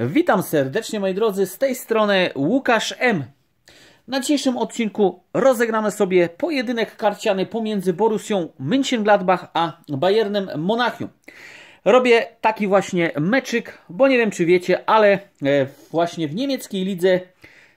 Witam serdecznie moi drodzy, z tej strony Łukasz M. Na dzisiejszym odcinku rozegramy sobie pojedynek karciany pomiędzy Borusią Mönchengladbach a Bayernem Monachium. Robię taki właśnie meczyk, bo nie wiem czy wiecie, ale e, właśnie w niemieckiej lidze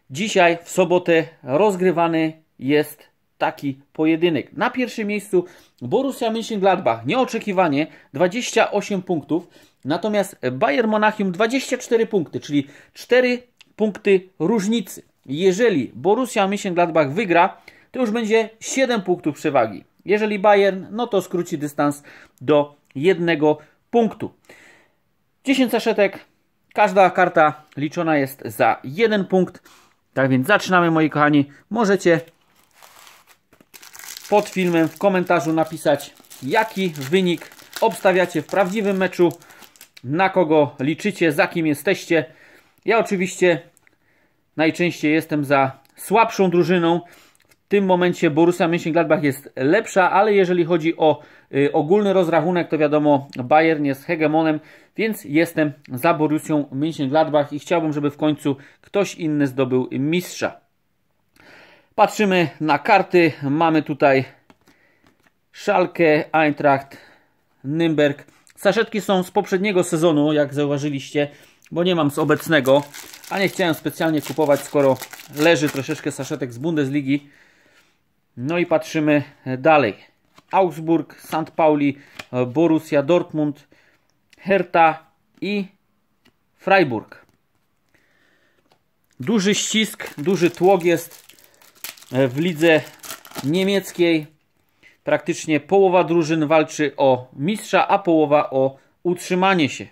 dzisiaj w sobotę rozgrywany jest taki pojedynek. Na pierwszym miejscu Borussia Mönchengladbach, nieoczekiwanie, 28 punktów, natomiast Bayern Monachium 24 punkty, czyli 4 punkty różnicy. Jeżeli Borussia Mönchengladbach wygra, to już będzie 7 punktów przewagi. Jeżeli Bayern, no to skróci dystans do jednego punktu. 10 szetek, każda karta liczona jest za jeden punkt. Tak więc zaczynamy moi kochani. Możecie pod filmem w komentarzu napisać, jaki wynik obstawiacie w prawdziwym meczu, na kogo liczycie, za kim jesteście. Ja oczywiście najczęściej jestem za słabszą drużyną. W tym momencie Borussia Mönchengladbach jest lepsza, ale jeżeli chodzi o y, ogólny rozrachunek, to wiadomo, Bayern jest hegemonem, więc jestem za Borussią Mönchengladbach i chciałbym, żeby w końcu ktoś inny zdobył mistrza. Patrzymy na karty. Mamy tutaj Szalkę, Eintracht, Nymberg. Saszetki są z poprzedniego sezonu, jak zauważyliście, bo nie mam z obecnego, a nie chciałem specjalnie kupować, skoro leży troszeczkę saszetek z Bundesligi. No i patrzymy dalej. Augsburg, St. Pauli, Borussia Dortmund, Hertha i Freiburg. Duży ścisk, duży tłok jest E, w lidze niemieckiej. Praktycznie połowa drużyn walczy o mistrza, a połowa o utrzymanie się.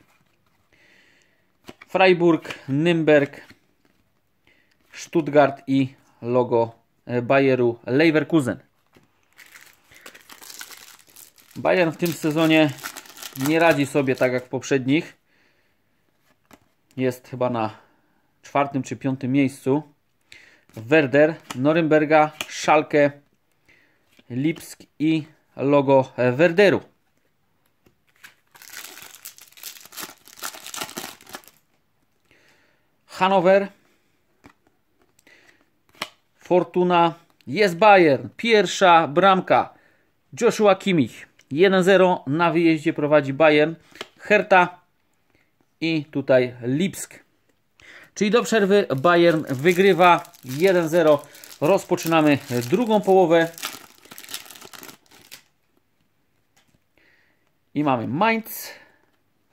Freiburg, Nymberg, Stuttgart i logo e, Bayeru Leverkusen. Bayern w tym sezonie nie radzi sobie tak jak w poprzednich. Jest chyba na czwartym czy piątym miejscu. Werder, Norymberga, Szalkę, Lipsk i logo Werderu. Hanower, Fortuna, jest Bayern, pierwsza bramka, Joshua Kimmich, 1-0 na wyjeździe prowadzi Bayern, Herta i tutaj Lipsk. Czyli do przerwy Bayern wygrywa 1-0. Rozpoczynamy drugą połowę. I mamy Mainz,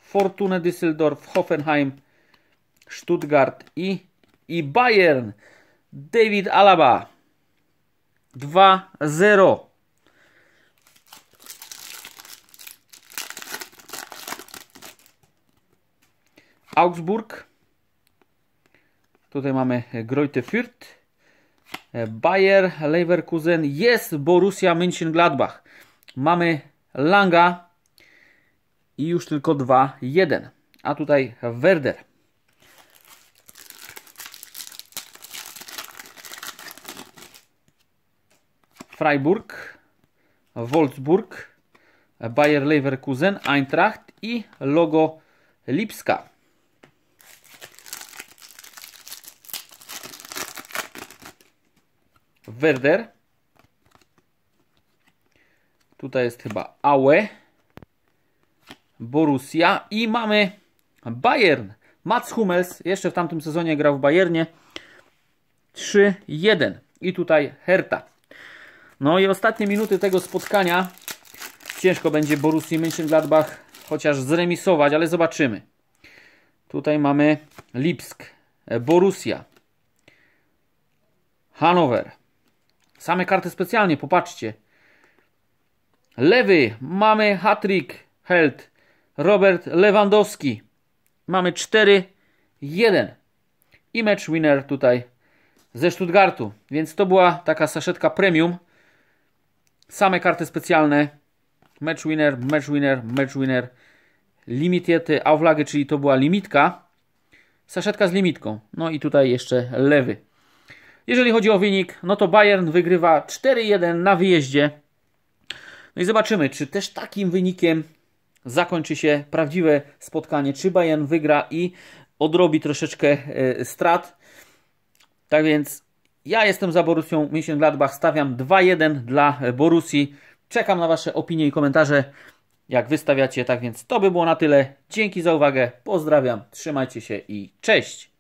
Fortuna Düsseldorf, Hoffenheim, Stuttgart i, i Bayern. David Alaba 2-0. Augsburg Tutaj mamy Greute Fürth, e, Bayer Leverkusen, jest Borussia Mönchengladbach. Mamy Langa i już tylko 2-1. A tutaj Werder. Freiburg, Wolfsburg, Bayer Leverkusen, Eintracht i logo Lipska. Werder. Tutaj jest chyba Aue. Borussia. I mamy Bayern. Mats Hummels jeszcze w tamtym sezonie grał w Bayernie. 3-1. I tutaj Herta. No i ostatnie minuty tego spotkania. Ciężko będzie Borussii Mönchengladbach chociaż zremisować, ale zobaczymy. Tutaj mamy Lipsk, Borussia, Hanower, Same karty specjalnie, popatrzcie. Lewy, mamy hatrick, Held, Robert Lewandowski. Mamy 4-1. I match winner tutaj ze Stuttgartu. Więc to była taka saszetka premium. Same karty specjalne. Match winner, match winner, match winner. Limitiety Auflage, czyli to była limitka. Saszetka z limitką. No i tutaj jeszcze lewy. Jeżeli chodzi o wynik, no to Bayern wygrywa 4-1 na wyjeździe. No i zobaczymy, czy też takim wynikiem zakończy się prawdziwe spotkanie, czy Bayern wygra i odrobi troszeczkę e, strat. Tak więc ja jestem za Borusią Mönchengladbach, stawiam 2-1 dla e, Borusji. Czekam na Wasze opinie i komentarze, jak wystawiacie. Tak więc to by było na tyle. Dzięki za uwagę, pozdrawiam, trzymajcie się i cześć!